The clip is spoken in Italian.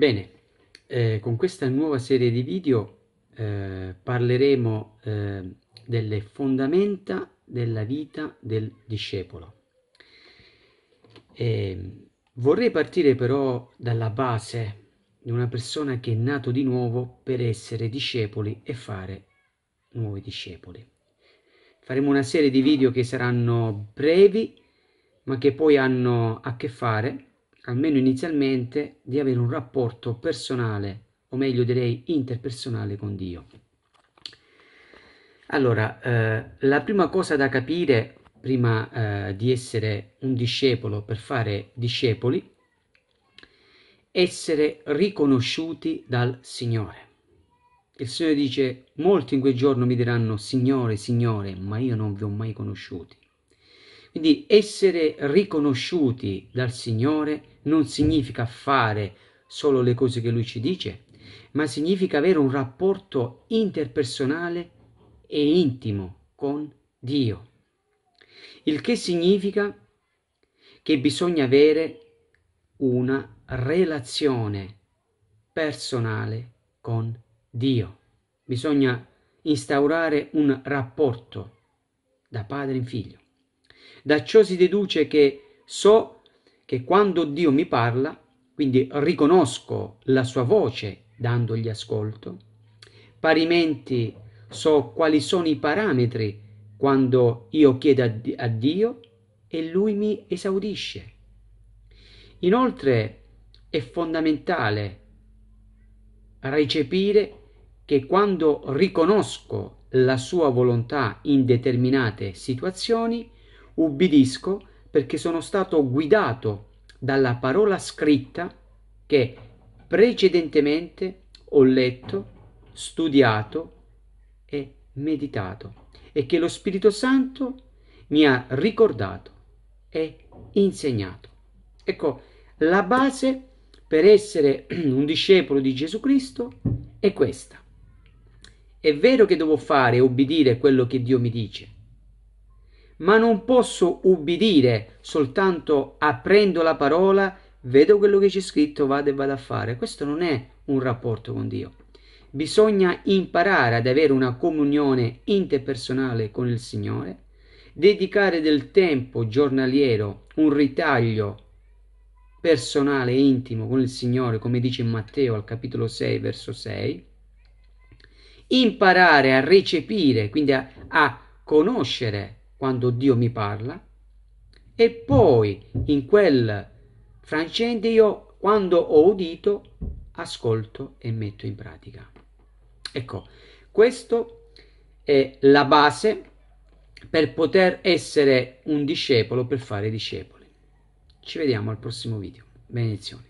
Bene, eh, con questa nuova serie di video eh, parleremo eh, delle fondamenta della vita del discepolo. E ehm, vorrei partire però dalla base di una persona che è nato di nuovo per essere discepoli e fare nuovi discepoli. Faremo una serie di video che saranno brevi, ma che poi hanno a che fare con almeno inizialmente, di avere un rapporto personale, o meglio direi interpersonale con Dio. Allora, eh, la prima cosa da capire prima eh, di essere un discepolo per fare discepoli, essere riconosciuti dal Signore. Il Signore dice, molti in quel giorno mi diranno, Signore, Signore, ma io non vi ho mai conosciuti. Quindi essere riconosciuti dal Signore non significa fare solo le cose che Lui ci dice, ma significa avere un rapporto interpersonale e intimo con Dio. Il che significa che bisogna avere una relazione personale con Dio. Bisogna instaurare un rapporto da padre in figlio. Da ciò si deduce che so che quando Dio mi parla, quindi riconosco la sua voce dandogli ascolto, parimenti so quali sono i parametri quando io chiedo a Dio e lui mi esaudisce. Inoltre è fondamentale recepire che quando riconosco la sua volontà in determinate situazioni, ubbidisco perché sono stato guidato dalla parola scritta che precedentemente ho letto, studiato e meditato e che lo Spirito Santo mi ha ricordato e insegnato. Ecco, la base per essere un discepolo di Gesù Cristo è questa. È vero che devo fare e obbedire quello che Dio mi dice, ma non posso ubbidire soltanto aprendo la parola, vedo quello che c'è scritto, vado e vado a fare. Questo non è un rapporto con Dio. Bisogna imparare ad avere una comunione interpersonale con il Signore, dedicare del tempo giornaliero, un ritaglio personale e intimo con il Signore, come dice Matteo al capitolo 6, verso 6, imparare a recepire, quindi a, a conoscere quando Dio mi parla e poi in quel frangente io quando ho udito ascolto e metto in pratica. Ecco, questa è la base per poter essere un discepolo, per fare discepoli. Ci vediamo al prossimo video. Benedizioni.